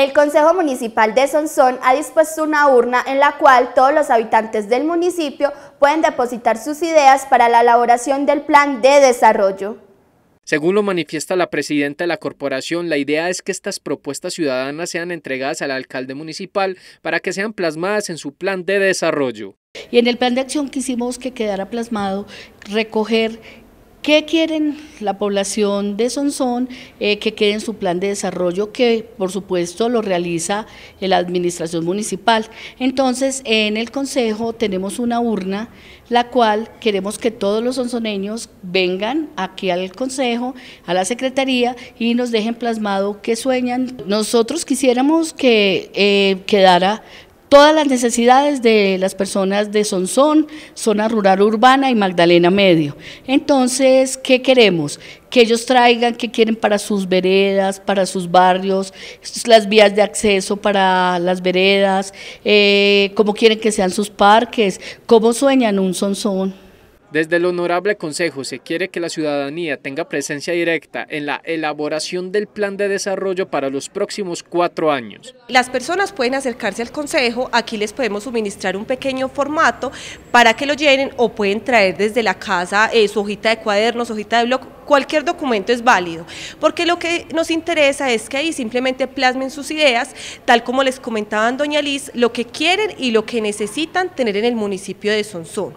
El Consejo Municipal de Sonsón ha dispuesto una urna en la cual todos los habitantes del municipio pueden depositar sus ideas para la elaboración del plan de desarrollo. Según lo manifiesta la presidenta de la corporación, la idea es que estas propuestas ciudadanas sean entregadas al alcalde municipal para que sean plasmadas en su plan de desarrollo. Y en el plan de acción quisimos que quedara plasmado recoger ¿Qué quieren la población de Sonsón eh, que quede en su plan de desarrollo que por supuesto lo realiza la administración municipal? Entonces en el consejo tenemos una urna la cual queremos que todos los sonsoneños vengan aquí al consejo, a la secretaría y nos dejen plasmado qué sueñan. Nosotros quisiéramos que eh, quedara todas las necesidades de las personas de Sonsón, zona rural urbana y Magdalena Medio. Entonces, ¿qué queremos? Que ellos traigan qué quieren para sus veredas, para sus barrios, las vías de acceso para las veredas, eh, cómo quieren que sean sus parques, cómo sueñan un Sonsón. Desde el Honorable Consejo se quiere que la ciudadanía tenga presencia directa en la elaboración del plan de desarrollo para los próximos cuatro años. Las personas pueden acercarse al Consejo, aquí les podemos suministrar un pequeño formato para que lo llenen o pueden traer desde la casa eh, su hojita de cuadernos, hojita de blog, cualquier documento es válido, porque lo que nos interesa es que ahí simplemente plasmen sus ideas, tal como les comentaba doña Liz, lo que quieren y lo que necesitan tener en el municipio de Sonsón.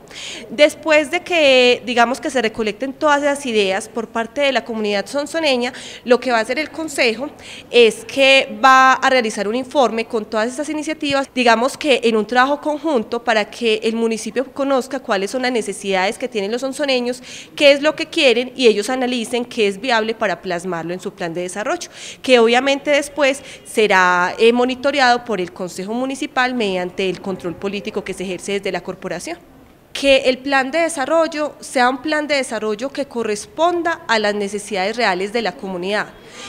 Después de que digamos que se recolecten todas esas ideas por parte de la comunidad sonzoneña, lo que va a hacer el Consejo es que va a realizar un informe con todas estas iniciativas, digamos que en un trabajo conjunto para que el municipio conozca cuáles son las necesidades que tienen los sonzoneños, qué es lo que quieren y ellos analicen qué es viable para plasmarlo en su plan de desarrollo, que obviamente después será eh, monitoreado por el Consejo Municipal mediante el control político que se ejerce desde la corporación que el plan de desarrollo sea un plan de desarrollo que corresponda a las necesidades reales de la comunidad.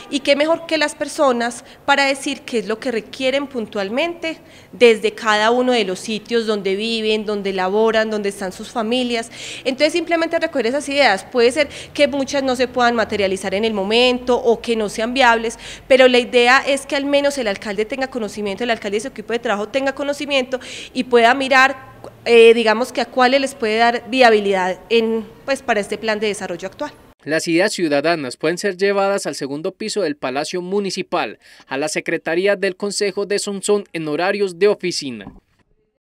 Y qué mejor que las personas para decir qué es lo que requieren puntualmente desde cada uno de los sitios donde viven, donde laboran, donde están sus familias. Entonces simplemente recoger esas ideas. Puede ser que muchas no se puedan materializar en el momento o que no sean viables, pero la idea es que al menos el alcalde tenga conocimiento, el alcalde y su equipo de trabajo tenga conocimiento y pueda mirar eh, digamos que a cuáles les puede dar viabilidad en, pues, para este plan de desarrollo actual. Las ideas ciudadanas pueden ser llevadas al segundo piso del Palacio Municipal, a la Secretaría del Consejo de Sonsón en horarios de oficina.